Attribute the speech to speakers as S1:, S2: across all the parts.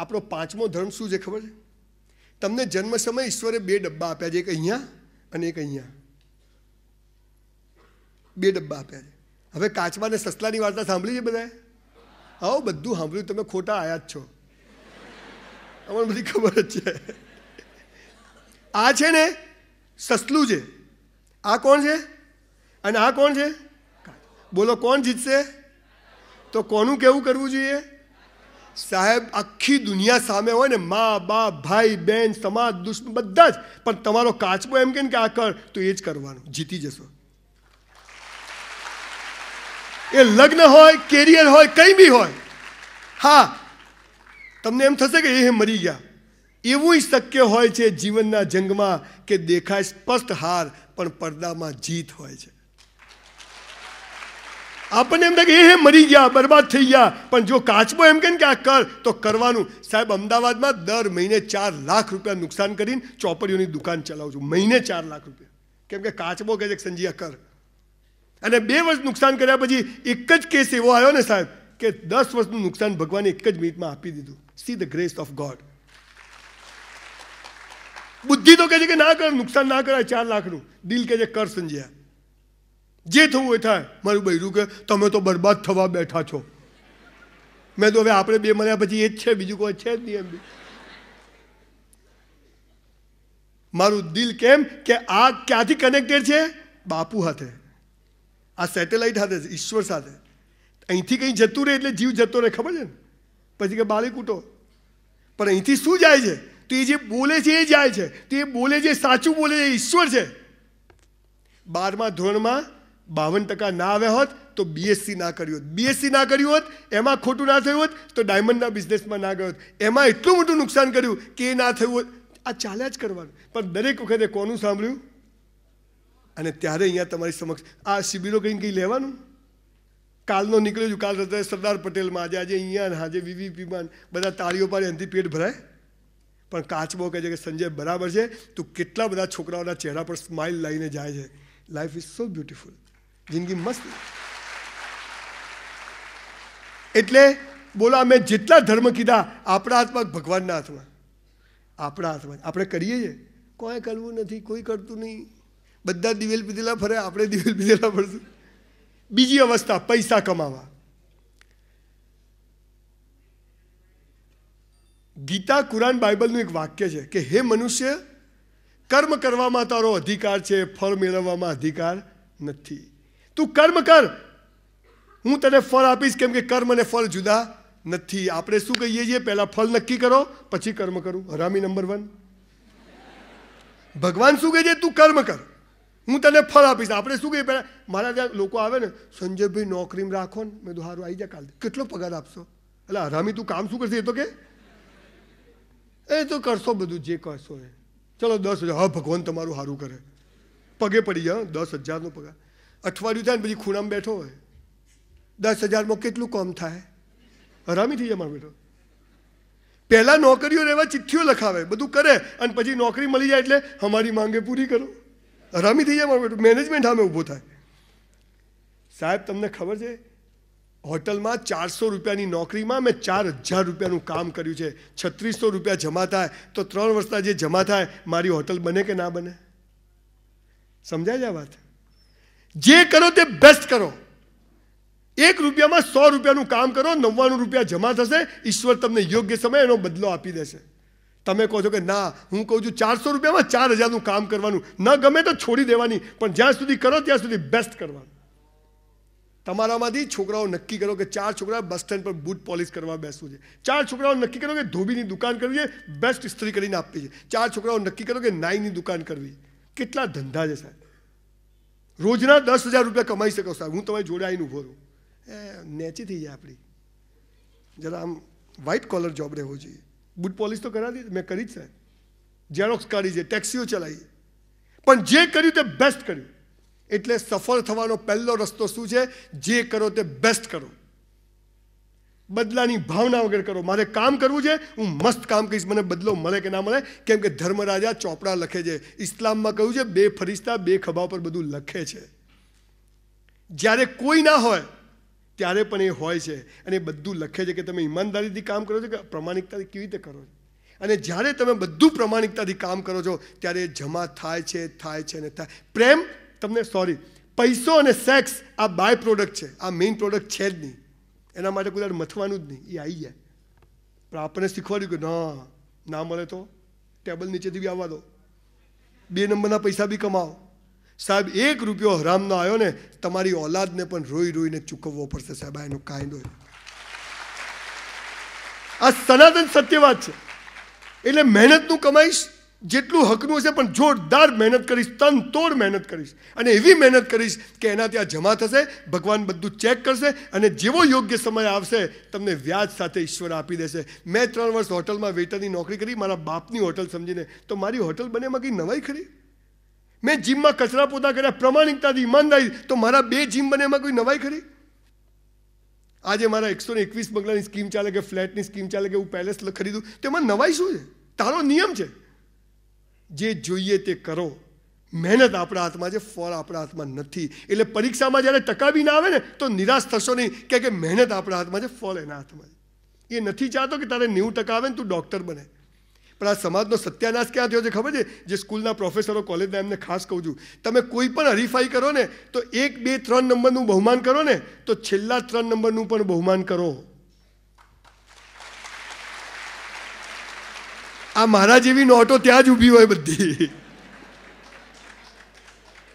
S1: આપણો પાંચમો ધર્મ શું છે ખબર છે તમને જન્મ સમય ઈશ્વરે બે ડબ્બા આપ્યા છે એક અહીંયા અને એક અહીંયા બે ડબ્બા આપ્યા છે હવે કાચબા અને સસલાની વાર્તા સાંભળી છે બધાએ આવો બધું સાંભળ્યું તમે ખોટા આયા જ છો અમને બધી ખબર જ છે આ છે ને સસલું છે આ કોણ છે અને આ કોણ છે બોલો કોણ જીતશે તો કોનું કેવું કરવું જોઈએ સાહેબ આખી દુનિયા સામે હોય ને મા બાપ ભાઈ બહેન સમાજ દુશ્મન બધા જ પણ તમારો કાચબો એમ કે કે આ કર તો એ જ કરવાનું જીતી જશો એ લગ્ન હોય કેરિયર હોય કંઈ બી હોય હા તમને એમ થશે કે એ મરી ગયા એવું શક્ય હોય છે જીવનના જંગમાં કે દેખાય સ્પષ્ટ હાર પણ પડદામાં જીત હોય છે આપણને એમ થાય કે એ મરી ગયા બરબાદ થઈ ગયા પણ જો કાચબો એમ કે આ કર તો કરવાનું સાહેબ અમદાવાદમાં દર મહિને ચાર લાખ રૂપિયા નુકસાન કરીને ચોપડીઓની દુકાન ચલાવું છું મહિને ચાર લાખ રૂપિયા કેમ કે કાચબો કહે છે સંજી કર અને બે વર્ષ નુકસાન કર્યા પછી એક જ કેસ એવો આવ્યો ને સાહેબ કે દસ વર્ષનું નુકસાન ભગવાને એક જ મિનિટમાં આપી દીધું સી ધ ગ્રેસ ઓફ ગોડ બુદ્ધિ તો કહે છે કે ના કર નુકસાન ના કરાય ચાર લાખનું દિલ કહે છે કર સંજયા જે થવું એ થાય મારું બૈરું કે તમે તો બરબાદ થવા બેઠા છો મેં તો હવે આપણે બે મળ્યા પછી એ જ છે બીજું કોઈ છે જ નહીં એમ મારું દિલ કેમ કે આ ક્યાંથી કનેક્ટેડ છે બાપુ સાથે આ સેટેલાઇટ સાથે ઈશ્વર સાથે અહીંથી કંઈ જતું રહે એટલે જીવ જતો રહે ખબર છે ને પછી કે બાળી કૂટો પણ અહીંથી શું જાય છે તો એ જે બોલે છે એ જાય છે તો એ બોલે જે સાચું બોલે છે ઈશ્વર છે બારમા ધોરણમાં બાવન ટકા ના આવ્યા હોત તો બીએસસી ના કર્યું હોત બીએસસી ના કર્યું હોત એમાં ખોટું ના થયું હોત તો ડાયમંડના બિઝનેસમાં ના ગયો હોત એમાં એટલું મોટું નુકસાન કર્યું કે એ ના થયું હોત આ ચાલ્યા જ કરવાનું પણ દરેક વખતે કોનું સાંભળ્યું અને ત્યારે અહીંયા તમારી સમક્ષ આ શિબિરો કંઈ કંઈ લેવાનું કાલનો નીકળ્યો છું કાલ રાત્રે સરદાર પટેલમાં આજે આજે અહીંયા ને આજે વીવીપીમાં બધા તાળીઓ પાડે એનાથી પેટ ભરાય પણ કાચબો કહે છે કે સંજય બરાબર છે તું કેટલા બધા છોકરાઓના ચહેરા પર સ્માઇલ લઈને જાય છે લાઈફ ઇઝ સો બ્યુટિફુલ જિંદગી મસ્ત એટલે બોલો અમે જેટલા ધર્મ કીધા આપણા હાથમાં ભગવાનના હાથમાં આપણા હાથમાં આપણે કરીએ છીએ કોઈ કરવું નથી કોઈ કરતું નહીં બધા દિવેલ પીધેલા ફરે આપણે દિવેલ પીધેલા ફરશું બીજી અવસ્થા પૈસા કમાવા ગીતા કુરાન બાઇબલનું એક વાક્ય છે કે હે મનુષ્ય કર્મ કરવામાં તારો અધિકાર છે ફળ મેળવવામાં અધિકાર નથી તું કર્મ કર હું તને ફળ આપીશ કેમ કે કર્મ અને ફળ જુદા નથી આપણે શું કહીએ છીએ પહેલાં ફળ નક્કી કરો પછી કર્મ કરું હરામી નંબર વન ભગવાન શું કહે છે તું કર્મ કર હું તને ફળ આપીશ આપણે શું કહીએ પહેલાં મારા ત્યાં લોકો આવે ને સંજયભાઈ નોકરીમાં રાખો ને મેં સારું આવી જાય કાલે કેટલો પગાર આપશો એટલે હરામી તું કામ શું કરશે એ તો કે એ તો કરશો બધું જે કરશો એ ચલો દસ હજાર હા ભગવાન તમારું સારું કરે પગે પડી જાઓ દસ હજારનો પગાર અઠવાડિયું થાય ને પછી ખૂણામાં બેઠો હોય દસ હજારમાં કેટલું કામ થાય હરામી થઈ જાય મારો બેઠો પહેલાં નોકરીઓ રહેવા ચિઠ્ઠીઓ લખાવે બધું કરે અને પછી નોકરી મળી જાય એટલે અમારી માંગે પૂરી કરો હરામી થઈ જાય મારો બેઠો મેનેજમેન્ટ સામે ઊભો થાય સાહેબ તમને ખબર છે હોટલમાં ચારસો રૂપિયાની નોકરીમાં મેં ચાર હજાર રૂપિયાનું કામ કર્યું છે છત્રીસો રૂપિયા જમા થાય તો ત્રણ વર્ષના જે જમા થાય મારી હોટલ બને કે ના બને સમજાય છે વાત જે કરો તે બેસ્ટ કરો એક રૂપિયામાં સો રૂપિયાનું કામ કરો નવ્વાણું રૂપિયા જમા થશે ઈશ્વર તમને યોગ્ય સમય એનો બદલો આપી દેશે તમે કહો છો કે ના હું કહું છું ચારસો રૂપિયામાં ચાર હજારનું કામ કરવાનું ન ગમે તો છોડી દેવાની પણ જ્યાં સુધી કરો ત્યાં સુધી બેસ્ટ કરવાનું તમારામાંથી છોકરાઓ નક્કી કરો કે ચાર છોકરા બસ સ્ટેન્ડ પર બૂટ પોલિશ કરવા બેસવું છે ચાર છોકરાઓ નક્કી કરો કે ધોબીની દુકાન કરવી છે બેસ્ટ ઇસ્ત્રી કરીને આપવી છે ચાર છોકરાઓ નક્કી કરો કે નાઈની દુકાન કરવી કેટલા ધંધા છે સાહેબ રોજના દસ હજાર રૂપિયા કમાઈ શકો સાહેબ હું તમારી જોડે આવીને ઊભો રહું એ નેચી થઈ જાય આપણી જરા આમ વ્હાઇટ કોલર જોબ રહેવો જોઈએ બૂટ પોલિશ તો કરાવી મેં કરી જ સાહેબ ઝેરોક્સ કાઢી છે ટેક્સીઓ ચલાવી પણ જે કર્યું તે બેસ્ટ કર્યું એટલે સફળ થવાનો પહેલો રસ્તો શું છે જે કરો તે બેસ્ટ કરો બદલાની ભાવના વગર કરો મારે કામ કરવું છે હું મસ્ત કામ કરીશ મને બદલો મળે કે ના મળે કેમ કે ધર્મરાજા ચોપડા લખે છે ઇસ્લામમાં કહ્યું છે બે ફરિશ્તા બે ખભા પર બધું લખે છે જ્યારે કોઈ ના હોય ત્યારે પણ એ હોય છે અને બધું લખે છે કે તમે ઈમાનદારીથી કામ કરો છો કે પ્રમાણિકતાથી કેવી રીતે કરો છો અને જ્યારે તમે બધું પ્રમાણિકતાથી કામ કરો છો ત્યારે જમા થાય છે થાય છે અને થાય પ્રેમ તમને સોરી પૈસો અને સેક્સ આ બાય પ્રોડક્ટ છે આ મેઇન પ્રોડક્ટ છે જ નહીં એના માટે કોઈ મથવાનું જ નહીં એ આવી જાય પણ આપણને શીખવાડ્યું કે ના ના મળે તો ટેબલ નીચેથી બી આવવા દો બે નંબરના પૈસા બી કમાવો સાહેબ એક રૂપિયો હરામનો આવ્યો ને તમારી ઓલાદને પણ રોઈ રોઈને ચૂકવવો પડશે સાહેબ એનો કાયદો આ સનાતન સત્ય વાત છે એટલે મહેનતનું કમાઈશ જેટલું હકનું હશે પણ જોરદાર મહેનત કરીશ તન તોડ મહેનત કરીશ અને એવી મહેનત કરીશ કે એના ત્યાં જમા થશે ભગવાન બધું ચેક કરશે અને જેવો યોગ્ય સમય આવશે તમને વ્યાજ સાથે ઈશ્વર આપી દેશે મેં ત્રણ વર્ષ હોટલમાં વેટરની નોકરી કરી મારા બાપની હોટલ સમજીને તો મારી હોટલ બને એમાં કંઈ નવાઈ ખરી મેં જીમમાં કચરા પોતા કર્યા પ્રમાણિકતાથી ઈમાનદારી તો મારા બે જીમ બને એમાં કોઈ નવાઈ ખરી આજે મારા એકસો ને એકવીસ બંગલાની સ્કીમ ચાલે કે ફ્લેટની સ્કીમ ચાલે કે હું પેલેસ ખરીદું તેમાં નવાઈ શું છે તારો નિયમ છે જે જોઈએ તે કરો મહેનત આપણા હાથમાં છે ફળ આપણા હાથમાં નથી એટલે પરીક્ષામાં જ્યારે ટકાવી ના આવે ને તો નિરાશ થશો નહીં કે કે મહેનત આપણા હાથમાં છે ફળ એના હાથમાં છે એ નથી ચાહતો કે તારે નેવું ટકા આવે ને તું ડૉક્ટર બને પણ આ સમાજનો સત્યાનાશ ક્યાં થયો છે ખબર છે જે સ્કૂલના પ્રોફેસરો કોલેજના એમને ખાસ કહું છું તમે કોઈ પણ હરીફાઈ કરો ને તો એક બે ત્રણ નંબરનું બહુમાન કરો ને તો છેલ્લા ત્રણ નંબરનું પણ બહુમાન કરો આ મારા જેવી નોટો ત્યાં જ ઊભી હોય બધી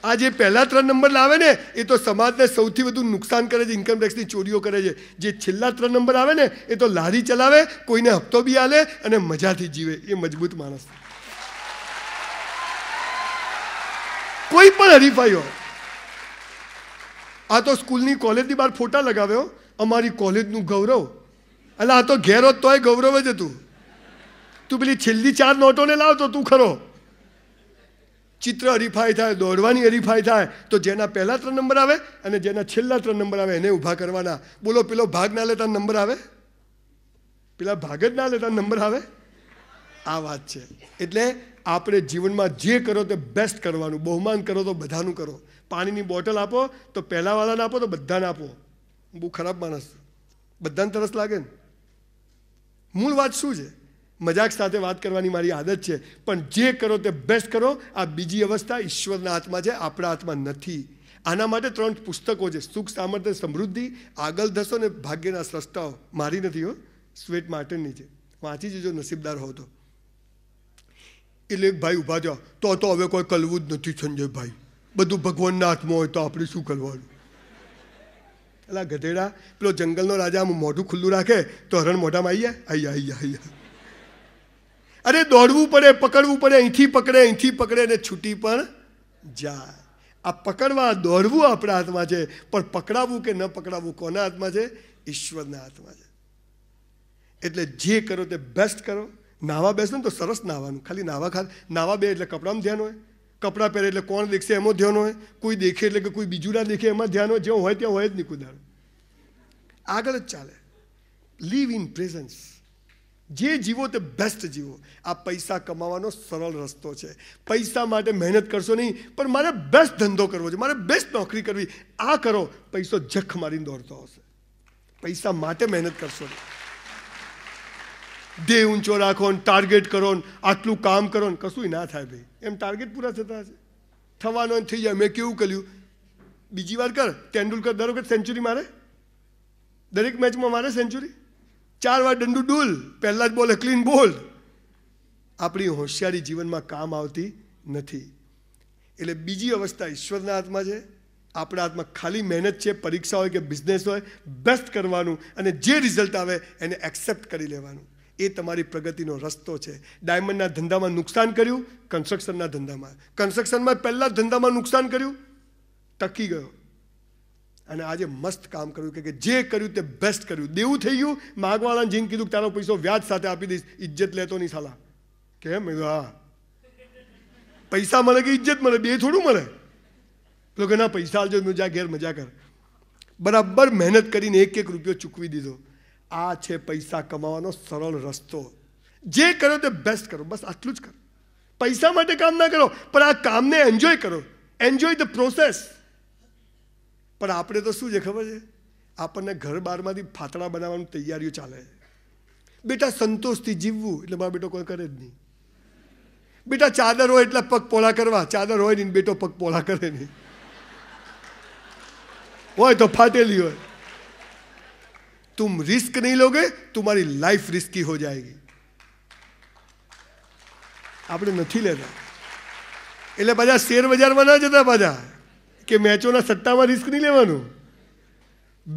S1: આ જે પહેલા ત્રણ નંબર લાવે ને એ તો સમાજને સૌથી વધુ નુકસાન કરે છે ઇન્કમટેક્સની ચોરીઓ કરે છે જે છેલ્લા ત્રણ નંબર આવે ને એ તો લારી ચલાવે કોઈને હપ્તો બી આલે અને મજાથી જીવે એ મજબૂત માણસ કોઈ પણ હરીફાઈ હોય આ તો સ્કૂલની કોલેજની બહાર ફોટા લગાવ્યો અમારી કોલેજનું ગૌરવ એટલે આ તો ઘેર હોત તોય ગૌરવ જ હતું તું પેલી છેલ્લી ચાર નોટોને લાવ તો તું ખરો ચિત્ર હરીફાઈ થાય દોડવાની હરીફાઈ થાય તો જેના પહેલા ત્રણ નંબર આવે અને જેના છેલ્લા ત્રણ નંબર આવે એને ઊભા કરવાના બોલો પેલો ભાગ ના લેતા નંબર આવે પેલા ભાગ જ ના લેતા નંબર આવે આ વાત છે એટલે આપણે જીવનમાં જે કરો તે બેસ્ટ કરવાનું બહુમાન કરો તો બધાનું કરો પાણીની બોટલ આપો તો પહેલાંવાળાને આપો તો બધાને આપો બહુ ખરાબ માણસ બધાને તરસ લાગે ને મૂળ વાત શું છે મજાક સાથે વાત કરવાની મારી આદત છે પણ જે કરો તે બેસ્ટ કરો આ બીજી અવસ્થા ઈશ્વરના હાથમાં છે આપણા હાથમાં નથી આના માટે ત્રણ પુસ્તકો છે સુખ સામર્થ્ય સમૃદ્ધિ આગળ ધસો ને ભાગ્યના સ્રષ્ટાઓ મારી નથી હો સ્વેટ માર્ટનની છે વાંચી જજો નસીબદાર હો તો એટલે ભાઈ ઊભા થયા તો તો હવે કોઈ કલવું જ નથી સંજયભાઈ બધું ભગવાનના હાથમાં હોય તો આપણે શું કરવાનું એટલે ગધેડા પેલો જંગલનો રાજા મોઢું ખુલ્લું રાખે તો હરણ મોઢામાં આવી જાય આઈ જાય આઈ અરે દોડવું પડે પકડવું પડે અહીંથી પકડે અહીંથી પકડે ને છૂટી પણ જાય આ પકડવા દોડવું આપણા હાથમાં છે પણ પકડાવવું કે ન પકડાવવું કોના હાથમાં છે ઈશ્વરના હાથમાં છે એટલે જે કરો તે બેસ્ટ કરો નાવા બેસો ને તો સરસ નાહવાનું ખાલી નાહવા ખા નાવા બે એટલે કપડામાં ધ્યાન હોય કપડાં પહેરે એટલે કોણ દેખશે એમાં ધ્યાન હોય કોઈ દેખે એટલે કે કોઈ બીજું ના દેખે એમાં ધ્યાન હોય જ્યાં હોય ત્યાં હોય જ નહીં કુદાડ આગળ જ ચાલે લીવ ઇન પ્રેઝન્સ જે જીવો તે બેસ્ટ જીવો આ પૈસા કમાવાનો સરળ રસ્તો છે પૈસા માટે મહેનત કરશો નહીં પણ મારે બેસ્ટ ધંધો કરવો છે મારે બેસ્ટ નોકરી કરવી આ કરો પૈસો જખ મારીને દોડતો હશે પૈસા માટે મહેનત કરશો નહીં દેહ ઊંચો રાખો ને ટાર્ગેટ કરો ને આટલું કામ કરો ને કશું ના થાય ભાઈ એમ ટાર્ગેટ પૂરા થતા હશે થવાનો થઈ જાય મેં કેવું કર્યું બીજી વાર કર તેંડુલકર દર વખત સેન્ચુરી મારે દરેક મેચમાં મારે સેન્ચુરી ચાર વાર દંડુ ડૂલ પહેલાં જ બોલે ક્લીન બોલ આપણી હોશિયારી જીવનમાં કામ આવતી નથી એટલે બીજી અવસ્થા ઈશ્વરના હાથમાં છે આપણા હાથમાં ખાલી મહેનત છે પરીક્ષા હોય કે બિઝનેસ હોય બેસ્ટ કરવાનું અને જે રિઝલ્ટ આવે એને એક્સેપ્ટ કરી લેવાનું એ તમારી પ્રગતિનો રસ્તો છે ડાયમંડના ધંધામાં નુકસાન કર્યું કન્સ્ટ્રક્શનના ધંધામાં કન્સ્ટ્રક્શનમાં પહેલાં ધંધામાં નુકસાન કર્યું ટકી ગયો અને આજે મસ્ત કામ કર્યું કે જે કર્યું તે બેસ્ટ કર્યું દેવું થઈ ગયું માગવાળાને જીને કીધું કે તારો પૈસો વ્યાજ સાથે આપી દઈશ ઇજ્જત લેતો નહીં સાલા કેમ હા પૈસા મળે કે ઇજ્જત મળે બે થોડું મળે પેલો કે ના પૈસા આવજો મજા ઘેર મજા કર બરાબર મહેનત કરીને એક એક રૂપિયો ચૂકવી દીધો આ છે પૈસા કમાવાનો સરળ રસ્તો જે કરો તે બેસ્ટ કરો બસ આટલું જ કરો પૈસા માટે કામ ના કરો પણ આ કામને એન્જોય કરો એન્જોય ધ પ્રોસેસ પણ આપણે તો શું છે ખબર છે આપણને ઘર બારમાંથી ફાતળા બનાવવાની તૈયારીઓ ચાલે બેટા સંતોષથી જીવવું એટલે મારો બેટો કોઈ કરે જ નહીં બેટા ચાદર હોય એટલે પગ પોળા કરવા ચાદર હોય નહીં બેટો પગ પોળા કરે નહીં હોય તો ફાટેલી હોય તુમ રિસ્ક નહીં લોગે તમારી લાઈફ રિસ્કી હો જાયગી આપણે નથી લેતા એટલે બધા શેર બજારમાં ન જતા બધા કે મેચોના સત્તામાં રિસ્ક નહીં લેવાનું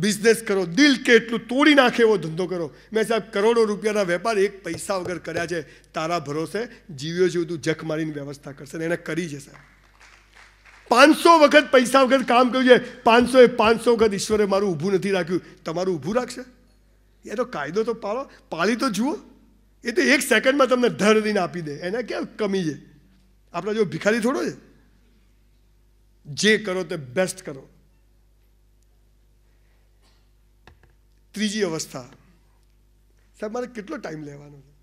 S1: બિઝનેસ કરો દિલ કેટલું તોડી નાખે એવો ધંધો કરો મેં સાહેબ કરોડો રૂપિયાના વેપાર એક પૈસા વગર કર્યા છે તારા ભરોસે જીવ્યો જીવ તું જખ મારીને વ્યવસ્થા કરશે ને એને કરી છે સાહેબ પાંચસો વખત પૈસા વગર કામ કર્યું છે પાંચસો એ પાંચસો વખત ઈશ્વરે મારું ઊભું નથી રાખ્યું તમારું ઊભું રાખશે એ તો કાયદો તો પાળો પાળી તો જુઓ એ તો એક સેકન્ડમાં તમને ધર દઈને આપી દે એને ક્યાં કમી છે આપણા જો ભિખારી થોડો છે જે કરો તે બેસ્ટ કરો ત્રીજી અવસ્થા સાહેબ મારે કેટલો ટાઈમ લેવાનો છે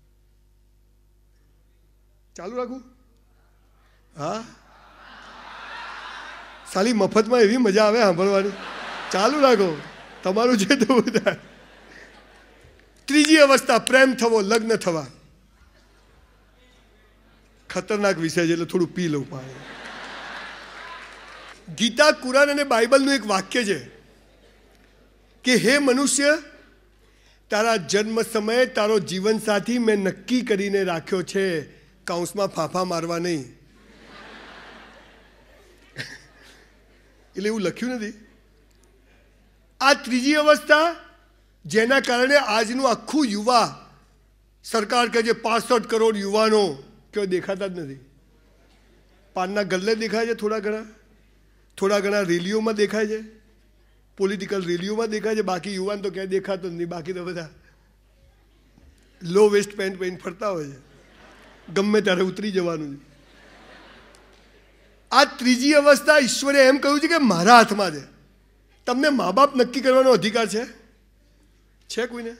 S1: ચાલુ રાખું હા સાલી મફતમાં એવી મજા આવે સાંભળવાની ચાલુ રાખો તમારું જે થવું ત્રીજી અવસ્થા પ્રેમ થવો લગ્ન થવા ખતરનાક વિષય છે એટલે થોડું પી લઉં પાણી ગીતા કુરાન અને બાઇબલનું એક વાક્ય છે કે હે મનુષ્ય તારા જન્મ સમયે તારો જીવનસાથી મેં નક્કી કરીને રાખ્યો છે કાઉન્સમાં ફાંફા મારવા નહીં એટલે એવું લખ્યું નથી આ ત્રીજી અવસ્થા જેના કારણે આજનું આખું યુવા સરકાર કહે છે પાસઠ કરોડ યુવાનો કેવો દેખાતા જ નથી પાનના ગલ્લે દેખાય છે થોડા ઘણા થોડા ઘણા રેલીઓમાં દેખાય છે પોલિટિકલ રેલીઓમાં દેખાય છે બાકી યુવાન તો ક્યાંય દેખાતો જ નહીં બાકી તો બધા લો વેસ્ટ પેન્ટ પહેરીને ફરતા હોય છે ગમે ત્યારે ઉતરી જવાનું છે આ ત્રીજી અવસ્થા ઈશ્વરે એમ કહ્યું છે કે મારા હાથમાં છે તમને મા બાપ નક્કી કરવાનો અધિકાર છે છે કોઈને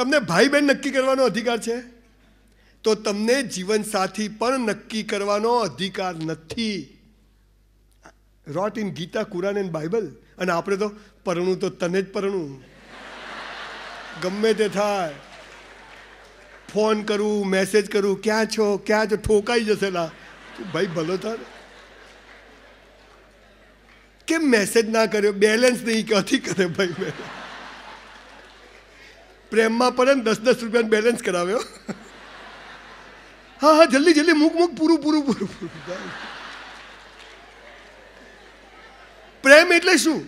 S1: તમને ભાઈ બહેન નક્કી કરવાનો અધિકાર છે તો તમને જીવનસાથી પણ નક્કી કરવાનો અધિકાર નથી રોટ ઇન ગીતા કુરાન એન્ડ બાઇબલ અને આપણે તો પરણું તો તને જ પરણું ગમે તે થાય ફોન કરું મેસેજ કરું ક્યાં છો ક્યાં છો ઠોકાઈ જશે લા ભાઈ ભલો થાય કેમ મેસેજ ના કર્યો બેલેન્સ નહીં ક્યાંથી કરે ભાઈ મેં પ્રેમમાં પડે ને દસ દસ રૂપિયાનું બેલેન્સ કરાવ્યો હા હા જલ્દી જલ્દી મૂક મૂક પૂરું પૂરું પૂરું પૂરું પ્રેમ એટલે શું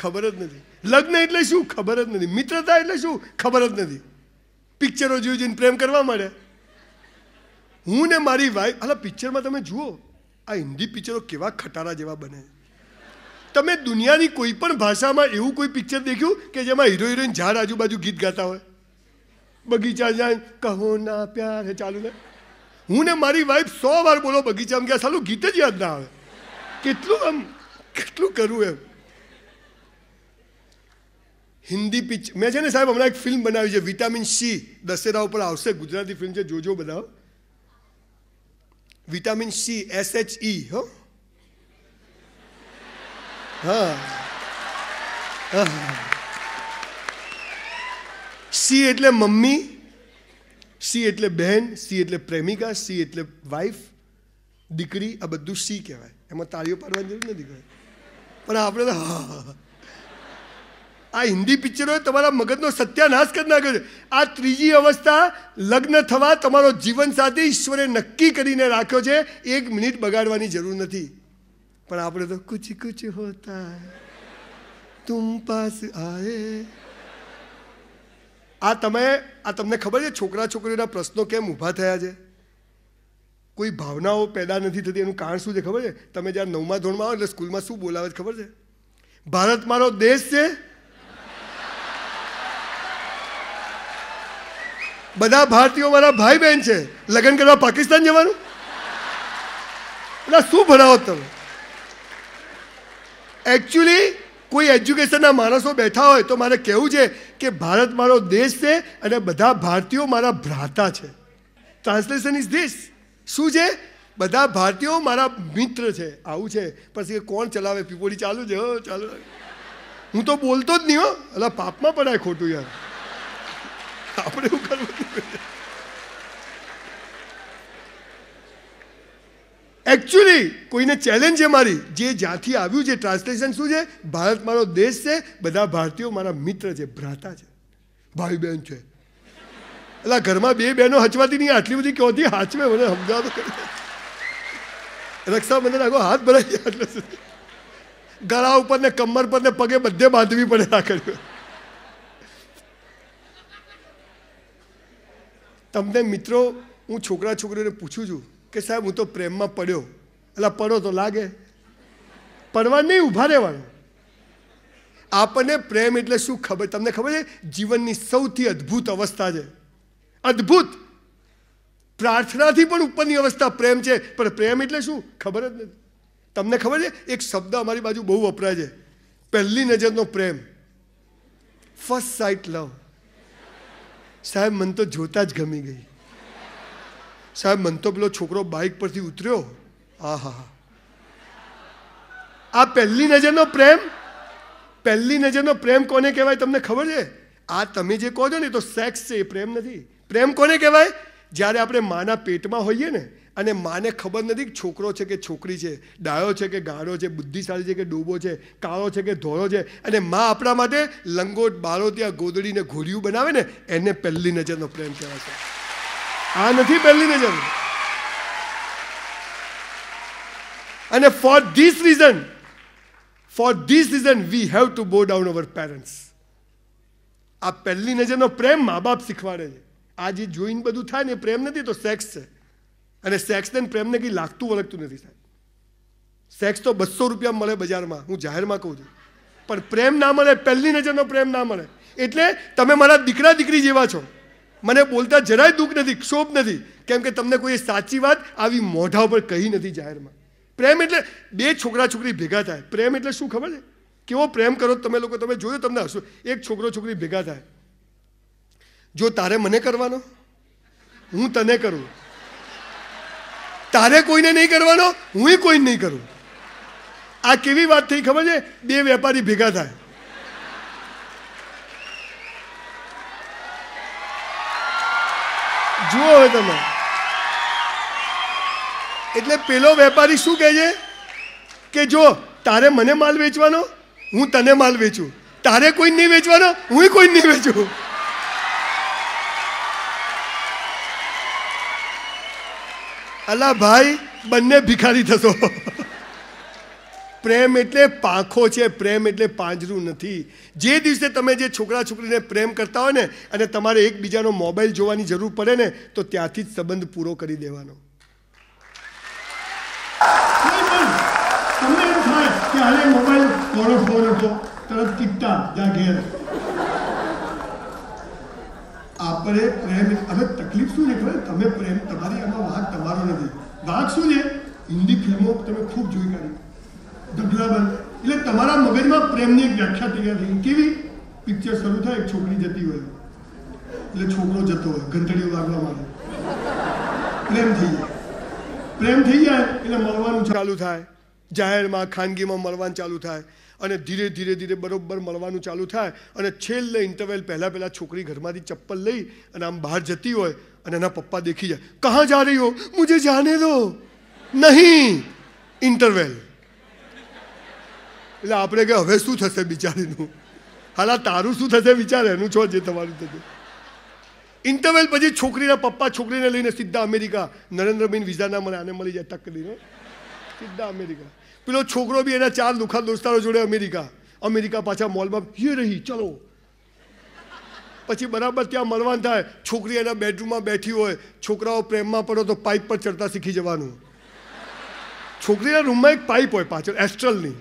S1: ખબર જ નથી લગ્ન એટલે શું ખબર જ નથી મિત્રતા એટલે શું ખબર જ નથી પિક્ચરો જોઈ જોઈને પ્રેમ કરવા માંડ્યા હું ને મારી વાઈફ હાલા પિક્ચરમાં તમે જુઓ આ હિન્દી પિક્ચરો કેવા ખટારા જેવા બને તમે દુનિયાની કોઈ પણ ભાષામાં એવું કોઈ પિક્ચર દેખ્યું કે જેમાં હીરો હિરોઈન ઝાડ આજુબાજુ ગીત ગાતા હોય બગીચા જાય કહો ના પ્યાર ચાલુ ને હું ને મારી વાઈફ સો વાર બોલો બગીચામાં ગયા સાલું ગીત જ યાદ ના આવે કેટલું આમ કેટલું કરવું એમ હિન્દી પિક્ચર મેં છે ને સાહેબ હમણાં એક ફિલ્મ બનાવી છે વિટામિન સી દશેરા ઉપર આવશે ગુજરાતી ફિલ્મ છે જોજો બધા vitamin C S H E હો હા સી એટલે મમ્મી સી એટલે બહેન સી એટલે પ્રેમિકા સી એટલે વાઈફ દીકરી આ બધું સી કહેવાય એમાં તાળીઓ પાડવાની જરૂર નથી કહેવાય પણ આપણે આ હિન્દી પિક્ચરોએ તમારા મગજનો સત્યાનાશ કરી નાખ્યો છે આ ત્રીજી અવસ્થા લગ્ન થવા તમારો જીવનસાથી ઈશ્વરે નક્કી કરીને રાખ્યો છે એક મિનિટ બગાડવાની જરૂર નથી પણ આપણે તો કુછ કુછ હોતા તું પાસ આયે આ તમે આ તમને ખબર છે છોકરા છોકરીઓના પ્રશ્નો કેમ ઊભા થયા છે કોઈ ભાવનાઓ પેદા નથી થતી એનું કારણ શું છે ખબર છે તમે જ્યારે નવમા ધોરણમાં આવો એટલે સ્કૂલમાં શું બોલાવે છે ખબર છે ભારત મારો દેશ છે બધા ભારતીયો મારા ભાઈ બહેન છે લગ્ન કરવા પાકિસ્તાન જવાનું એટલે શું ભણાવો તમે એકચ્યુઅલી કોઈ એજ્યુકેશનના માણસો બેઠા હોય તો મારે કહેવું છે કે ભારત મારો દેશ છે અને બધા ભારતીયો મારા ભ્રાતા છે ટ્રાન્સલેશન ઇઝ ધીસ શું છે બધા ભારતીયો મારા મિત્ર છે આવું છે પછી કોણ ચલાવે પીપોડી ચાલુ છે હો ચાલુ હું તો બોલતો જ નહીં હો એટલે પાપમાં પડાય ખોટું યાર આપણે એવું કરવું એકચ્યુઅલી કોઈને ચેલેન્જ છે મારી જે જ્યાંથી આવ્યું છે ટ્રાન્સલેશન શું છે ભારત મારો દેશ છે બધા ભારતીયો મારા મિત્ર છે ભ્રાતા છે ભાઈ બહેન છે એટલે ઘરમાં બે બહેનો હચવાતી નહીં આટલી બધી કહો હતી હાચવે મને સમજાવતો રક્ષાબંધન આખો હાથ ભરાઈ ગયા એટલે ગળા ઉપર ને કમર પર ને પગે બધે બાંધવી પડે આ રાખડ્યું તમને મિત્રો હું છોકરા છોકરીઓને પૂછું છું કે સાહેબ હું તો પ્રેમમાં પડ્યો એટલે પડો તો લાગે પડવા નહીં ઊભા રહેવાનું આપણને પ્રેમ એટલે શું ખબર તમને ખબર છે જીવનની સૌથી અદ્ભુત અવસ્થા છે અદ્ભુત પ્રાર્થનાથી પણ ઉપરની અવસ્થા પ્રેમ છે પણ પ્રેમ એટલે શું ખબર જ નથી તમને ખબર છે એક શબ્દ અમારી બાજુ બહુ વપરાય છે પહેલી નજરનો પ્રેમ ફર્સ્ટ સાઇટ લવ સાહેબ મન તો જોતા જ ગમી ગઈ સાહેબ મન તો પેલો છોકરો બાઇક પરથી ઉતર્યો હા હા હા આ પહેલી નજરનો પ્રેમ પહેલી નજરનો પ્રેમ કોને કહેવાય તમને ખબર છે આ તમે જે કહો છો ને તો સેક્સ છે એ પ્રેમ નથી પ્રેમ કોને કહેવાય જ્યારે આપણે માના પેટમાં હોઈએ ને અને માને ખબર નથી કે છોકરો છે કે છોકરી છે ડાયો છે કે ગાળો છે બુદ્ધિશાળી છે કે ડોબો છે કાળો છે કે ધોળો છે અને મા આપણા માટે લંગોટ ત્યાં ગોદડીને ઘોડિયું બનાવે ને એને પહેલી નજરનો પ્રેમ કહેવાય છે આ નથી પહેલી નજર અને for this reason for this reason we have to bow down our parents આ પહેલી નજરનો પ્રેમ મા બાપ શીખવાડે છે આ જે જોઈને બધું થાય ને એ પ્રેમ નથી તો સેક્સ છે અને સેક્સ સેક્સને પ્રેમને કંઈ લાગતું વળગતું નથી સાહેબ સેક્સ તો બસો રૂપિયા મળે બજારમાં હું જાહેરમાં કહું છું પણ પ્રેમ ના મળે પહેલી નજરનો પ્રેમ ના મળે એટલે તમે મારા દીકરા દીકરી જેવા છો મને બોલતા જરાય દુઃખ નથી ક્ષોભ નથી કેમ કે તમને કોઈ સાચી વાત આવી મોઢા ઉપર કહી નથી જાહેરમાં પ્રેમ એટલે બે છોકરા છોકરી ભેગા થાય પ્રેમ એટલે શું ખબર છે કેવો પ્રેમ કરો તમે લોકો તમે જોયો તમને હશો એક છોકરો છોકરી ભેગા થાય જો તારે મને કરવાનો હું તને કરું તારે કોઈને નહીં કરવાનો હું કોઈને નહીં કરું આ કેવી વાત થઈ ખબર છે બે વેપારી ભેગા થાય જુઓ હવે તમે એટલે પેલો વેપારી શું કહે છે કે જો તારે મને માલ વેચવાનો હું તને માલ વેચું તારે કોઈ નહીં વેચવાનો હું કોઈ નહીં વેચું અલા ભાઈ બંને ભિખારી થશો પ્રેમ એટલે પાંખો છે પ્રેમ એટલે પાંજરું નથી જે દિવસે તમે જે છોકરા છોકરીને પ્રેમ કરતા હોય ને અને તમારે એકબીજાનો મોબાઈલ જોવાની જરૂર પડે ને તો ત્યાંથી જ સંબંધ પૂરો કરી દેવાનો તમને એમ થાય કે હાલે મોબાઈલ ફોરો ફોરો તરત ટીપતા ત્યાં આપણે પ્રેમ અને તકલીફ શું છે ખબર તમે પ્રેમ તમારી આમાં વાંક તમારો નથી વાંક શું છે હિન્દી ફિલ્મો તમે ખૂબ જોઈ કાઢી ઢગલાબંધ એટલે તમારા મગજમાં પ્રેમની એક વ્યાખ્યા તૈયાર થઈ કેવી પિક્ચર શરૂ થાય એક છોકરી જતી હોય એટલે છોકરો જતો હોય ઘંટડીઓ વાગવા માંડે પ્રેમ થઈ જાય પ્રેમ થઈ જાય એટલે મળવાનું ચાલુ થાય જાહેરમાં ખાનગીમાં મળવાનું ચાલુ થાય અને ધીરે ધીરે ધીરે બરોબર મળવાનું ચાલુ થાય અને છેલ્લે ઇન્ટરવેલ પહેલાં પહેલાં છોકરી ઘરમાંથી ચપ્પલ લઈ અને આમ બહાર જતી હોય અને એના પપ્પા દેખી જાય કહાં જા રહી હો મુજે જાને દો નહીં ઇન્ટરવેલ એટલે આપણે કે હવે શું થશે બિચારીનું હાલા તારું શું થશે વિચાર એનું છો જે તમારું થશે ઇન્ટરવેલ પછી છોકરીના પપ્પા છોકરીને લઈને સીધા અમેરિકા નરેન્દ્રબેન વિઝા ના મળે આને મળી જાય તક કરીને સીધા અમેરિકા પેલો છોકરો બી એના ચાર દુખાર દોસ્તારો જોડે અમેરિકા અમેરિકા પાછા મોલમાં હે રહી ચલો પછી બરાબર ત્યાં મળવાનું થાય છોકરી એના બેડરૂમમાં બેઠી હોય છોકરાઓ પ્રેમમાં પડો તો પાઇપ પર ચડતા શીખી જવાનું છોકરીના રૂમમાં એક પાઇપ હોય પાછળ એસ્ટ્રલની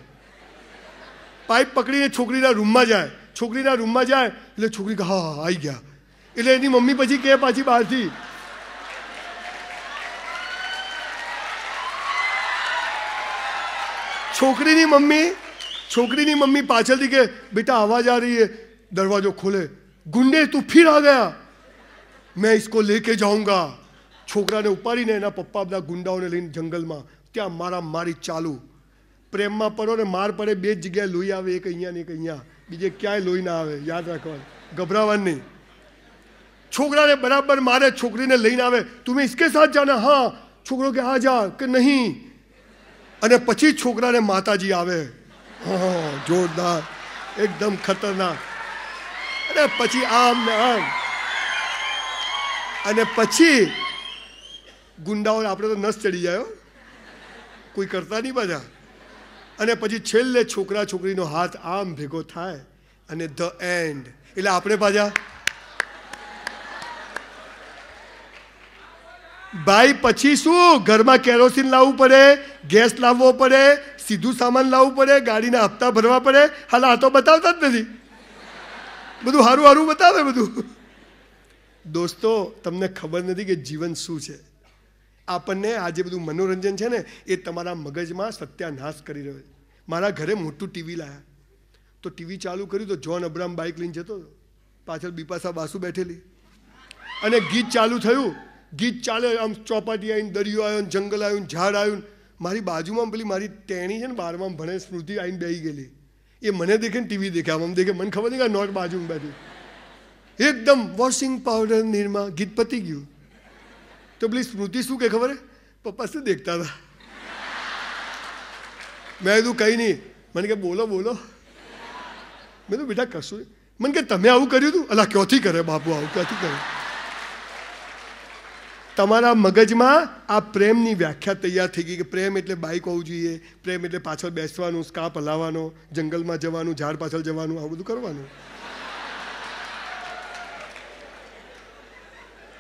S1: પાઇપ પકડીને છોકરીના રૂમમાં જાય છોકરીના રૂમમાં જાય એટલે છોકરી હા આવી ગયા એટલે એની મમ્મી પછી કહે પાછી બહારથી છોકરી ની મમ્મી છોકરી ની મમ્મી પાછળ દીકે બેટા आवाज आ रही है दरवाजा खोले गुंडे तू फिर आ गया मैं इसको लेके जाऊंगा છોકરાને ઉપાડીને એના પપ્પા બધા ગુંડાઓને લઈને જંગલમાં ત્યાં મારા મારી ચાલુ પ્રેમ માં પડો ને માર પડે બે જગ્યા લુઈ આવે એક અહીંયા ને એક અહીંયા બીજે ક્યાંય લુઈ ના આવે યાદ રાખવા ગભરાવાનું નહીં છોકરાને બરાબર મારે છોકરીને લઈને આવે તું મી ઇસકે સાથ જાના હા છોકરો કે આ જા કે નહીં અને પછી છોકરાને માતાજી આવે જોરદાર એકદમ ખતરનાક અને પછી આમ ને આમ અને પછી ગુંડાઓ આપણે તો નસ ચડી જાય કોઈ કરતા નહીં બધા અને પછી છેલ્લે છોકરા છોકરીનો હાથ આમ ભેગો થાય અને ધ એન્ડ એટલે આપણે પાછા ભાઈ પછી શું ઘરમાં કેરોસીન લાવવું પડે ગેસ લાવવો પડે સીધું સામાન લાવવું પડે ગાડીના હપ્તા ભરવા પડે હાલ આ તો બતાવતા જ નથી બધું સારું સારું બતાવે બધું દોસ્તો તમને ખબર નથી કે જીવન શું છે આપણને આ જે બધું મનોરંજન છે ને એ તમારા મગજમાં સત્યાનાશ કરી રહ્યો છે મારા ઘરે મોટું ટીવી લાયા તો ટીવી ચાલુ કર્યું તો જોન અબ્રામ બાઇક લઈને જતો પાછળ બિપાસા બાસુ બેઠેલી અને ગીત ચાલુ થયું ગીત ચાલે આમ ચોપાટી આવીને દરિયો આવ્યો ને જંગલ આવ્યું ઝાડ આવ્યું મારી બાજુમાં પેલી મારી તેણી છે ને બારમાં ભણે સ્મૃતિ આવીને બેસી ગયેલી એ મને દેખે ને ટીવી દેખે આમ દેખે મને ખબર નહીં કે નોટ બાજુમાં બેઠી એકદમ વોશિંગ પાવડર નિરમા ગીત પતી ગયું તો પેલી સ્મૃતિ શું કે ખબર પપ્પા શું દેખતા હતા મેં કીધું કંઈ નહીં મને કે બોલો બોલો મેં કીધું બેટા કશું મને કે તમે આવું કર્યું હતું અલા ક્યાંથી કરે બાપુ આવું ક્યાંથી કરે તમારા મગજમાં આ પ્રેમની વ્યાખ્યા તૈયાર થઈ ગઈ કે પ્રેમ એટલે બાઇક હોવું જોઈએ પ્રેમ એટલે પાછળ બેસવાનું સ્કાપ હલાવવાનો જંગલમાં જવાનું ઝાડ પાછળ જવાનું આવું બધું કરવાનું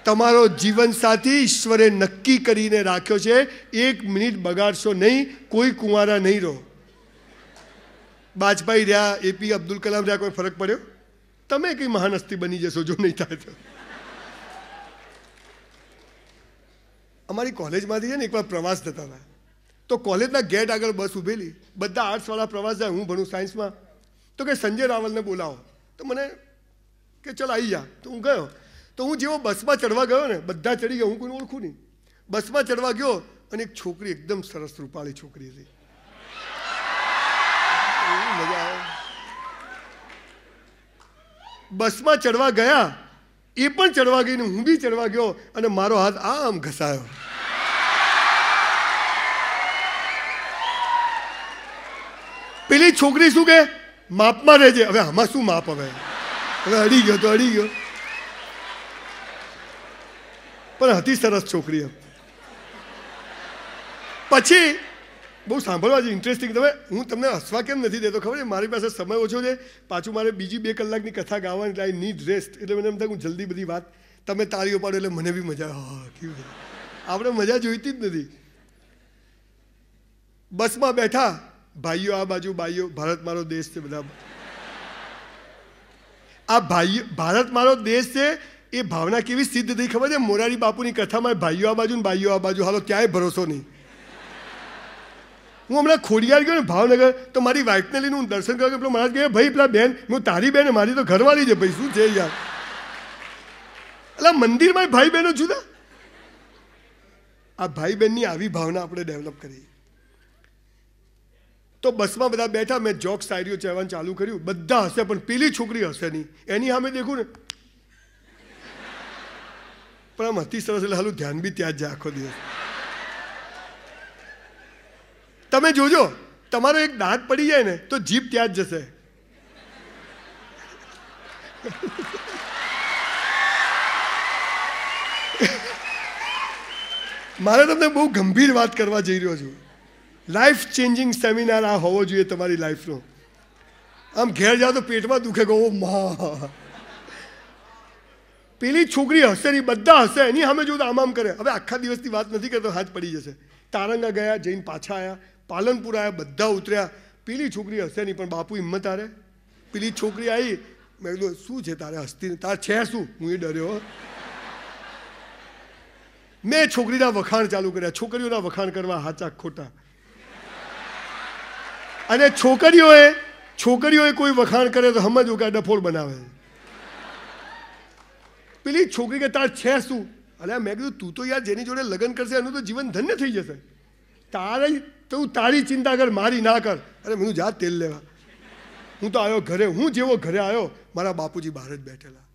S1: તમારો જીવનસાથી ઈશ્વરે નક્કી કરીને રાખ્યો છે એક મિનિટ બગાડશો નહીં કોઈ કુંવારા નહીં રહો બાજપાઈ રહ્યા એપી અબ્દુલ કલામ રહ્યા કોઈ ફરક પડ્યો તમે કંઈ મહાનસ્તી બની જશો જો નહીં થાય તો અમારી કોલેજમાંથી છે ને એકવાર પ્રવાસ થતા હતા તો કોલેજના ગેટ આગળ બસ ઊભેલી બધા આર્ટ્સવાળા પ્રવાસ જાય હું ભણું સાયન્સમાં તો કે સંજય રાવલને બોલાવો તો મને કે ચાલ આવી જા તો હું ગયો તો હું જેવો બસમાં ચડવા ગયો ને બધા ચડી ગયા હું કોઈને ઓળખું નહીં બસમાં ચડવા ગયો અને એક છોકરી એકદમ સરસ રૂપાળી છોકરી હતી મજા આવે બસમાં ચડવા ગયા એ પણ ચડવા ગઈ ને હું બી ચડવા ગયો અને મારો હાથ આમ ઘસાયો પેલી છોકરી શું કે માપમાં રહેજે હવે આમાં શું માપ હવે હવે અડી ગયો તો અડી ગયો પણ હતી સરસ છોકરી પછી બહુ સાંભળવા જ ઇન્ટરેસ્ટિંગ તમે હું તમને હસવા કેમ નથી દેતો ખબર છે મારી પાસે સમય ઓછો છે પાછું મારે બીજી બે કલાકની કથા ગાવાની એટલે આઈ નીડ રેસ્ટ એટલે મને એમ થાય હું જલ્દી બધી વાત તમે તાળીઓ પાડો એટલે મને બી મજા કેવું આપણે મજા જોઈતી જ નથી બસમાં બેઠા ભાઈઓ આ બાજુ ભાઈઓ ભારત મારો દેશ છે બધા આ ભાઈઓ ભારત મારો દેશ છે એ ભાવના કેવી સિદ્ધ થઈ ખબર છે મોરારી બાપુની કથામાં ભાઈઓ આ બાજુ ને ભાઈઓ આ બાજુ હાલો ક્યાંય ભરોસો નહીં હું હમણાં ખોડિયાર ગયો ને ભાવનગર તો મારી વાઇફને લઈને હું દર્શન કરવા પેલો મહારાજ કહે ભાઈ પેલા બેન હું તારી બેન મારી તો ઘરવાળી છે ભાઈ શું છે યાર એટલે મંદિરમાં ભાઈ બહેનો જુદા આ ભાઈ બહેનની આવી ભાવના આપણે ડેવલપ કરી તો બસમાં બધા બેઠા મેં જોક શાયરીઓ ચહેવાનું ચાલુ કર્યું બધા હશે પણ પેલી છોકરી હશે નહીં એની સામે દેખું ને પણ આમ હતી સરસ એટલે હાલું ધ્યાન બી ત્યાં જ જાય આખો દિવસ તમે જોજો તમારો એક દાંત પડી જાય ને તો જીભ ત્યાં જ જશે મારે તમને બહુ ગંભીર વાત કરવા જઈ રહ્યો છું લાઈફ ચેન્જિંગ સેમિનાર આ હોવો જોઈએ તમારી લાઈફનો આમ ઘેર જાઓ તો પેટમાં દુખે ગો મા પેલી છોકરી હશે નહીં બધા હશે એની સામે જો આમ આમ કરે હવે આખા દિવસની વાત નથી કરતો હાથ પડી જશે તારંગા ગયા જઈને પાછા આવ્યા પાલનપુર આવ્યા બધા ઉતર્યા પેલી છોકરી હશે નહીં પણ બાપુ હિંમત તારે પેલી છોકરી આવી મેં કીધું શું છે તારે હસ્તી તારે છે શું હું એ ડર્યો મેં છોકરીના વખાણ ચાલુ કર્યા છોકરીઓના વખાણ કરવા હાચા ખોટા અને છોકરીઓએ છોકરીઓએ કોઈ વખાણ કરે તો સમજવું કે ડફોડ બનાવે પેલી છોકરી કે તાર છે શું અરે મેં કીધું તું તો યાર જેની જોડે લગ્ન કરશે એનું તો જીવન ધન્ય થઈ જશે તારે તો હું તારી ચિંતા કર મારી ના કર અરે હું જા તેલ લેવા હું તો આવ્યો ઘરે હું જેવો ઘરે આવ્યો મારા બાપુજી બહાર જ બેઠેલા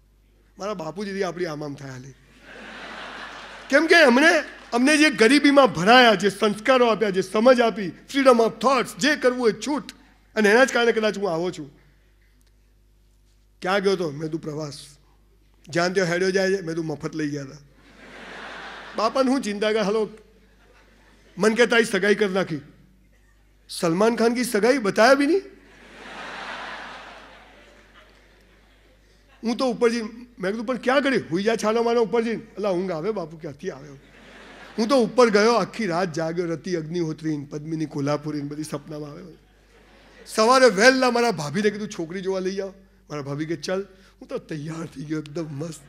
S1: મારા બાપુજીથી આપણી આમામ થયા થયાલી કેમ કે એમણે અમને જે ગરીબીમાં ભરાયા જે સંસ્કારો આપ્યા જે સમજ આપી ફ્રીડમ ઓફ થોટ્સ જે કરવું એ છૂટ અને એના જ કારણે કદાચ હું આવો છું ક્યાં ગયો હતો મેં તું પ્રવાસ જ્યાં ત્યાં હેડ્યો જાય છે મેં તું મફત લઈ ગયા હતા બાપાને હું ચિંતા કર હલો મન કે તારી સગાઈ કરી નાખી સલમાન ખાન કી સગાઈ बताया બી નહીં હું તો ઉપરજી મેં કીધું પણ ક્યાં કરી હુઈ જા છાનો માનો ઉપરજી એટલે ઊંઘ આવે બાપુ ક્યાંથી આવ્યો હું તો ઉપર ગયો આખી રાત જાગ્યો રતિ અગ્નિહોત્રી પદ્મિની કોલ્હાપુરી બધી સપનામાં આવે સવારે વહેલા મારા ભાભીને કીધું છોકરી જોવા લઈ જાઓ મારા ભાભી કે ચાલ હું તો તૈયાર થઈ ગયો એકદમ મસ્ત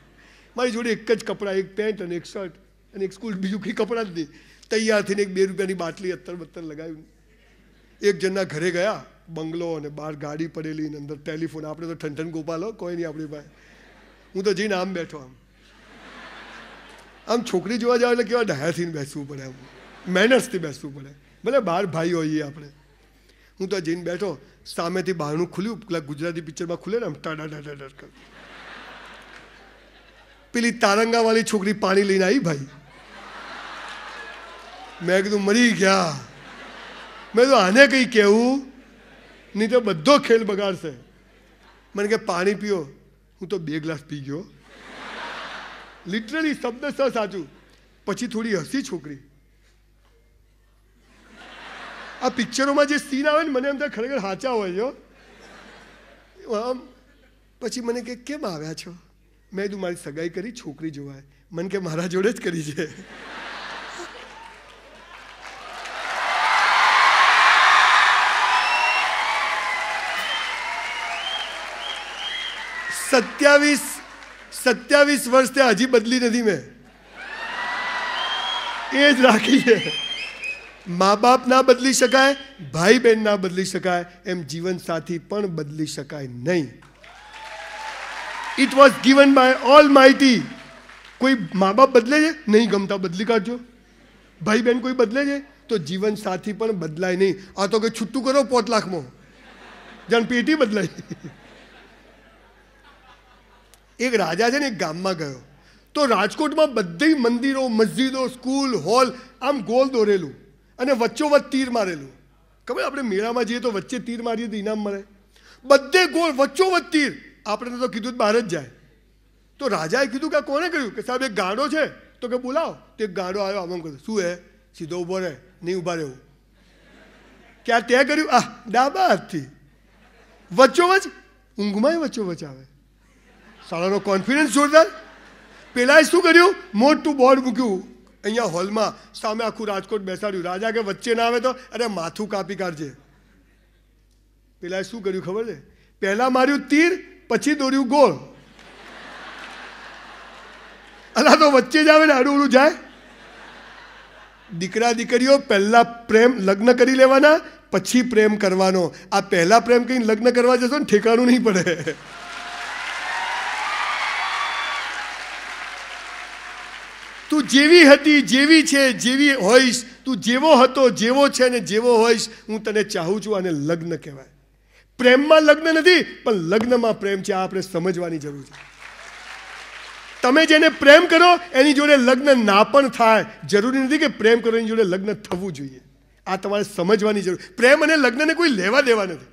S1: મારી જોડે એક જ કપડાં એક પેન્ટ અને એક શર્ટ અને એક સ્કૂલ બીજું કંઈ કપડાં જ નહીં તૈયારથી એક બે રૂપિયાની બાટલી અત્તર બત્તર લગાવી એક જણના ઘરે ગયા બંગલો અને બહાર ગાડી પડેલી ને અંદર ટેલિફોન આપણે તો ઠંઠન ગોપાલો કોઈ નહીં આપણી પાસે હું તો જઈને આમ બેઠો આમ આમ છોકરી જોવા જાવ એટલે કેવા ડાયાથી બેસવું પડે આમ મેનર્સથી બેસવું પડે ભલે બાર ભાઈ હોઈએ આપણે હું તો જઈને બેઠો સામેથી બહારનું ખુલ્યું પેલા ગુજરાતી પિક્ચરમાં ખુલે ને આમ ટાડા ટાડા ટાડા પેલી તારંગાવાળી છોકરી પાણી લઈને આવી ભાઈ મેં કીધું મરી ગયા મેં કીધું આને કંઈ કહેવું નહીં તો બધો ખેલ બગાડશે મને કે પાણી પીઓ હું તો બે ગ્લાસ પી ગયો લિટરલી શબ્દ સ સાચું પછી થોડી હસી છોકરી આ પિક્ચરોમાં જે સીન આવે ને મને એમ થાય ખરેખર સાચા હોય છો આમ પછી મને કે કેમ આવ્યા છો મેં કીધું મારી સગાઈ કરી છોકરી જોવાય મને કે મારા જોડે જ કરી છે सत्यावीस सत्यावीस वर्ष थे हजी बदली नहीं मैं एज राखी है माँ बाप ना बदली सकाय भाई बहन ना बदली सकाय एम जीवन साथी पण बदली सकाय नहीं it was given by almighty कोई माँ बाप बदले जे नहीं गमता बदली काटो भाई बहन कोई बदले जे तो जीवन साथी पण बदलाय नहीं आ तो कोई छुट्टू करो पोत लाख मो जन पेटी बदलाई એક રાજા છે ને એક ગામમાં ગયો તો રાજકોટમાં બધી મંદિરો મસ્જિદો સ્કૂલ હોલ આમ ગોલ દોરેલું અને વચ્ચોવચ્ચ તીર મારેલું ખબર આપણે મેળામાં જઈએ તો વચ્ચે તીર મારીએ તો ઇનામ મળે બધે ગોળ વચ્ચોવચ્ચ તીર આપણે તો કીધું બહાર જ જાય તો રાજાએ કીધું કે કોને કહ્યું કે સાહેબ એક ગાડો છે તો કે બોલાવો તે ગાડો આવ્યો આમ કર્યું શું હે સીધો ઊભો રહે નહીં ઊભા રહેવું ક્યાં તે કર્યું આ ડાબા હાથથી વચ્ચોવચ ઊંઘમાંય વચ્ચોવચ આવે શાળાનો કોન્ફિડન્સ જોરદાર પહેલાંય શું કર્યું મોટું બોર્ડ મૂક્યું અહીંયા હોલમાં સામે આખું રાજકોટ બેસાડ્યું રાજા કે વચ્ચે ના આવે તો અરે માથું કાપી કાઢજે પેલાએ શું કર્યું ખબર છે પહેલાં માર્યું તીર પછી દોર્યું ગોળ અલા તો વચ્ચે જ આવે ને આડું ઉડું જાય દીકરા દીકરીઓ પહેલાં પ્રેમ લગ્ન કરી લેવાના પછી પ્રેમ કરવાનો આ પહેલા પ્રેમ કંઈ લગ્ન કરવા જશો ને ઠેકાણું નહીં પડે તું જેવી હતી જેવી છે જેવી હોઈશ તું જેવો હતો જેવો છે અને જેવો હોઈશ હું તને ચાહું છું અને લગ્ન કહેવાય પ્રેમમાં લગ્ન નથી પણ લગ્નમાં પ્રેમ છે આ આપણે સમજવાની જરૂર છે તમે જેને પ્રેમ કરો એની જોડે લગ્ન ના પણ થાય જરૂરી નથી કે પ્રેમ કરો એની જોડે લગ્ન થવું જોઈએ આ તમારે સમજવાની જરૂર પ્રેમ અને લગ્નને કોઈ લેવા દેવા નથી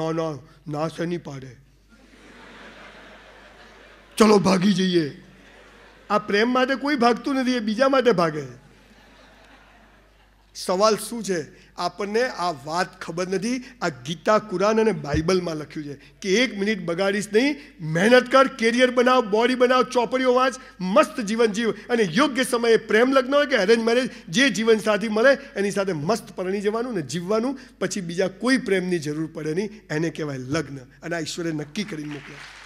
S1: ના ના ના શેની પાડે ચલો ભાગી જઈએ આ પ્રેમ માટે કોઈ ભાગતું નથી એ બીજા માટે ભાગે સવાલ શું છે આપણને આ વાત ખબર નથી આ ગીતા કુરાન અને બાઇબલમાં લખ્યું છે કે એક મિનિટ બગાડીશ નહીં મહેનત કર કેરિયર બનાવ બોડી બનાવ ચોપડીઓ વાંચ મસ્ત જીવન જીવ અને યોગ્ય સમયે પ્રેમ લગ્ન હોય કે અરેન્જ મેરેજ જે જીવન સાથી મળે એની સાથે મસ્ત પરણી જવાનું ને જીવવાનું પછી બીજા કોઈ પ્રેમની જરૂર પડે નહીં એને કહેવાય લગ્ન અને આ ઈશ્વરે નક્કી કરીને મોકલ્યા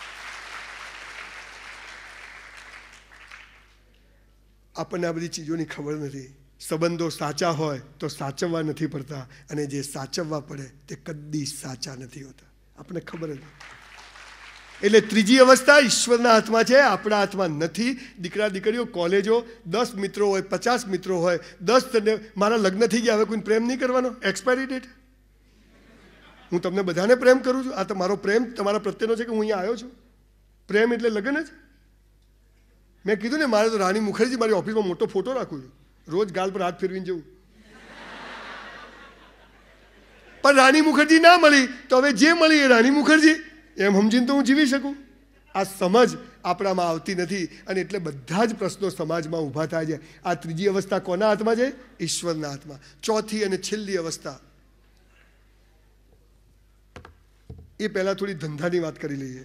S1: આપણને આ બધી ચીજોની ખબર નથી સંબંધો સાચા હોય તો સાચવવા નથી પડતા અને જે સાચવવા પડે તે કદી સાચા નથી હોતા આપણને ખબર જ એટલે ત્રીજી અવસ્થા ઈશ્વરના હાથમાં છે આપણા હાથમાં નથી દીકરા દીકરીઓ કોલેજો દસ મિત્રો હોય પચાસ મિત્રો હોય દસ મારા લગ્ન થઈ ગયા હવે કોઈ પ્રેમ નહીં કરવાનો એક્સપાયરી ડેટ હું તમને બધાને પ્રેમ કરું છું આ તો મારો પ્રેમ તમારા પ્રત્યેનો છે કે હું અહીંયા આવ્યો છું પ્રેમ એટલે લગ્ન જ મેં કીધું ને મારે તો રાણી મુખર્જી મારી ઓફિસમાં મોટો ફોટો રાખું છું રોજ ગાલ પર હાથ ફેરવીને જવું પણ રાણી મુખર્જી ના મળી તો હવે જે મળી એ રાણી મુખર્જી એમ સમજીને તો હું જીવી શકું આ સમજ આપણામાં આવતી નથી અને એટલે બધા જ પ્રશ્નો સમાજમાં ઊભા થાય છે આ ત્રીજી અવસ્થા કોના હાથમાં છે ઈશ્વરના હાથમાં ચોથી અને છેલ્લી અવસ્થા એ પહેલાં થોડી ધંધાની વાત કરી લઈએ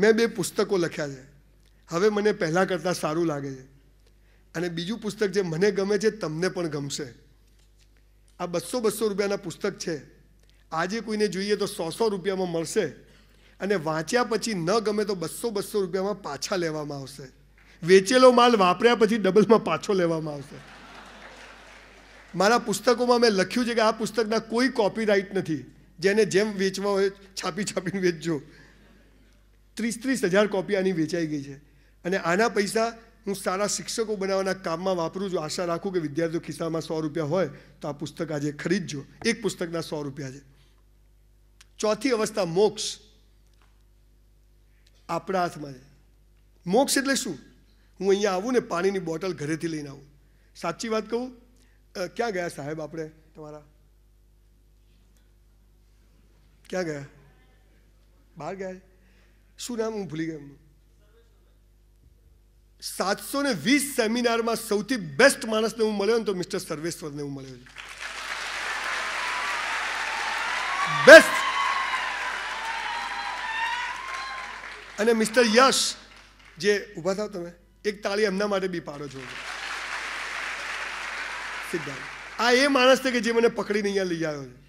S1: મેં બે પુસ્તકો લખ્યા છે હવે મને પહેલાં કરતાં સારું લાગે છે અને બીજું પુસ્તક જે મને ગમે છે તમને પણ ગમશે આ બસો બસો રૂપિયાના પુસ્તક છે આજે કોઈને જોઈએ તો સો સો રૂપિયામાં મળશે અને વાંચ્યા પછી ન ગમે તો બસો બસો રૂપિયામાં પાછા લેવામાં આવશે વેચેલો માલ વાપર્યા પછી ડબલમાં પાછો લેવામાં આવશે મારા પુસ્તકોમાં મેં લખ્યું છે કે આ પુસ્તકના કોઈ કોપીરાઇટ નથી જેને જેમ વેચવા હોય છાપી છાપીને વેચજો ત્રીસ ત્રીસ હજાર કોપી આની વેચાઈ ગઈ છે અને આના પૈસા હું સારા શિક્ષકો બનાવવાના કામમાં વાપરું છું આશા રાખું કે વિદ્યાર્થીઓ ખિસ્સામાં સો રૂપિયા હોય તો આ પુસ્તક આજે ખરીદજો એક પુસ્તકના સો રૂપિયા છે ચોથી અવસ્થા મોક્ષ આપણા હાથમાં છે મોક્ષ એટલે શું હું અહીંયા આવું ને પાણીની બોટલ ઘરેથી લઈને આવું સાચી વાત કહું ક્યાં ગયા સાહેબ આપણે તમારા ક્યાં ગયા બહાર ગયા શું નામ હું ભૂલી ગયો એમનું સાતસો ને વીસ સેમિનારમાં સૌથી બેસ્ટ માણસને હું મળ્યો ને તો મિસ્ટર સર્વેશ્વરને હું મળ્યો છું બેસ્ટ અને મિસ્ટર યશ જે ઊભા થાવ તમે એક તાળી એમના માટે બી પાડો છો સિદ્ધાર્થ આ એ માણસ છે કે જે મને પકડીને અહીંયા લઈ આવ્યો છે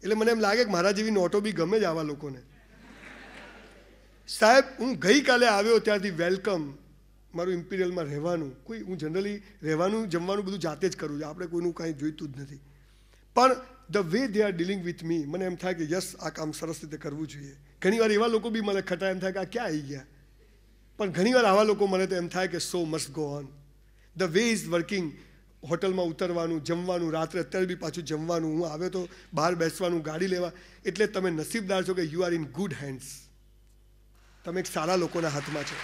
S1: એટલે મને એમ લાગે કે મારા જેવી નોટો બી ગમે જ આવા લોકોને સાહેબ હું ગઈકાલે આવ્યો ત્યારથી વેલકમ મારું ઇમ્પિરિયલમાં રહેવાનું કોઈ હું જનરલી રહેવાનું જમવાનું બધું જાતે જ કરું છું આપણે કોઈનું કાંઈ જોઈતું જ નથી પણ the way they are dealing with me મને એમ થાય કે યસ આ કામ સરસ રીતે કરવું જોઈએ ઘણીવાર એવા લોકો બી મને ખટા એમ થાય કે આ ક્યાં આવી ગયા પણ ઘણીવાર આવા લોકો મને તો એમ થાય કે so must go on the way is working હોટલમાં ઉતરવાનું જમવાનું રાત્રે અત્યારે બી પાછું જમવાનું હું આવ્યો તો બહાર બેસવાનું ગાડી લેવા એટલે તમે નસીબદાર છો કે you are in good hands તમે એક સારા લોકોના હાથમાં છો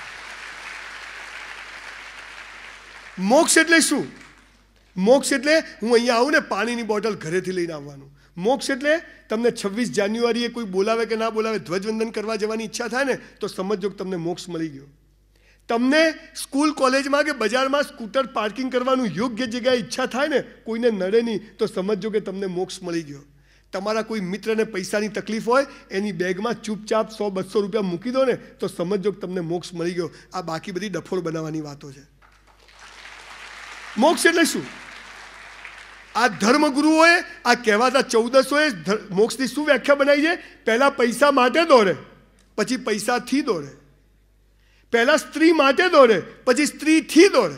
S1: મોક્ષ એટલે શું મોક્ષ એટલે હું અહીંયા આવું ને પાણીની બોટલ ઘરેથી લઈને આવવાનું મોક્ષ એટલે તમને છવ્વીસ જાન્યુઆરીએ કોઈ બોલાવે કે ના બોલાવે ધ્વજવંદન કરવા જવાની ઈચ્છા થાય ને તો સમજો કે તમને મોક્ષ મળી ગયો તમને સ્કૂલ કોલેજમાં કે બજારમાં સ્કૂટર પાર્કિંગ કરવાનું યોગ્ય જગ્યાએ ઈચ્છા થાય ને કોઈને નડે નહીં તો સમજો કે તમને મોક્ષ મળી ગયો તમારા કોઈ મિત્રને પૈસાની તકલીફ હોય એની બેગમાં ચૂપચાપ સો બસો રૂપિયા મૂકી દો ને તો સમજો કે તમને મોક્ષ મળી ગયો આ બાકી બધી ડફોર બનાવવાની વાતો છે મોક્ષ એટલે શું આ ધર્મગુરુઓએ આ કહેવાતા ચૌદસોએ મોક્ષની શું વ્યાખ્યા બનાવી છે પહેલાં પૈસા માટે દોરે પછી પૈસાથી દોરે પહેલાં સ્ત્રી માટે દોરે પછી સ્ત્રીથી દોરે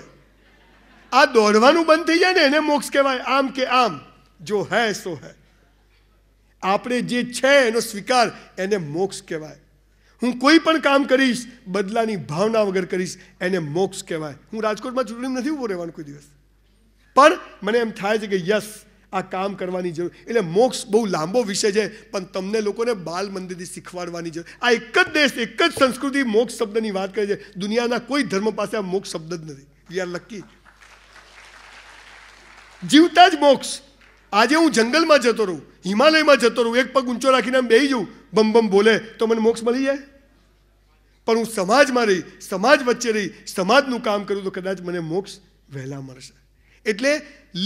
S1: આ દોરવાનું બંધ થઈ જાય ને એને મોક્ષ કહેવાય આમ કે આમ જો હે સો હે આપણે જે છે એનો સ્વીકાર એને મોક્ષ કહેવાય હું કોઈ પણ કામ કરીશ બદલાની ભાવના વગર કરીશ એને મોક્ષ કહેવાય હું રાજકોટમાં ચૂંટણી નથી ઊભો રહેવાનું કોઈ દિવસ પણ મને એમ થાય છે કે યસ આ કામ કરવાની જરૂર એટલે મોક્ષ બહુ લાંબો વિષય છે પણ તમને લોકોને બાલ મંદિરથી શીખવાડવાની જરૂર આ એક જ દેશ એક જ સંસ્કૃતિ મોક્ષ શબ્દની વાત કરે છે દુનિયાના કોઈ ધર્મ પાસે આ મોક્ષ શબ્દ જ નથી વી આર લકી જીવતા જ મોક્ષ આજે હું જંગલમાં જતો રહું હિમાલયમાં જતો રહું એક પગ ઊંચો રાખીને બેહી જઉં બમ બમ બોલે તો મને મોક્ષ મળી જાય પણ હું સમાજમાં રહી સમાજ વચ્ચે રહી સમાજનું કામ કરું તો કદાચ મને મોક્ષ વહેલા મળશે એટલે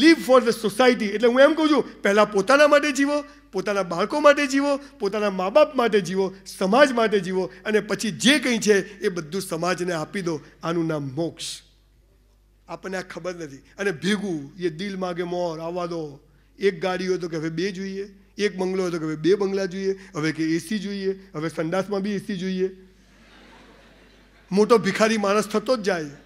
S1: લીવ ફોર ધ સોસાયટી એટલે હું એમ કહું છું પહેલાં પોતાના માટે જીવો પોતાના બાળકો માટે જીવો પોતાના મા બાપ માટે જીવો સમાજ માટે જીવો અને પછી જે કંઈ છે એ બધું સમાજને આપી દો આનું નામ મોક્ષ આપણને આ ખબર નથી અને ભેગું એ દિલ માગે મોર આવવા દો એક ગાડી હોય તો કે હવે બે જોઈએ એક બંગલો હતો કે હવે બે બંગલા જોઈએ હવે કે એસી જોઈએ હવે સંડાસમાં બી એસી જોઈએ મોટો ભિખારી માણસ થતો જ જાય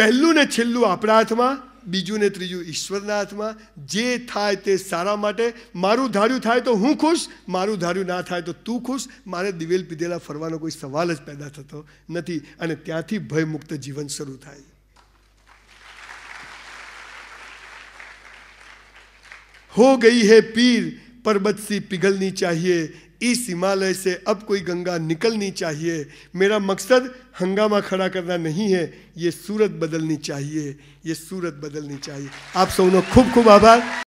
S1: પહેલું ને છેલ્લું આપણા હાથમાં બીજું ને ત્રીજું ઈશ્વરના હાથમાં જે થાય તે સારા માટે મારું ધાર્યું થાય તો હું ખુશ મારું ધાર્યું ના થાય તો તું ખુશ મારે દિવેલ પીધેલા ફરવાનો કોઈ સવાલ જ પેદા થતો નથી અને ત્યાંથી ભયમુક્ત જીવન શરૂ થાય हो गई है पीर पर्वत सी पिघलनी चाहिए इस हिमालय से अब कोई गंगा निकलनी चाहिए मेरा मकसद हंगामा खड़ा करना नहीं है ये सूरत बदलनी चाहिए ये सूरत बदलनी चाहिए आप सबनों खूब खूब आभार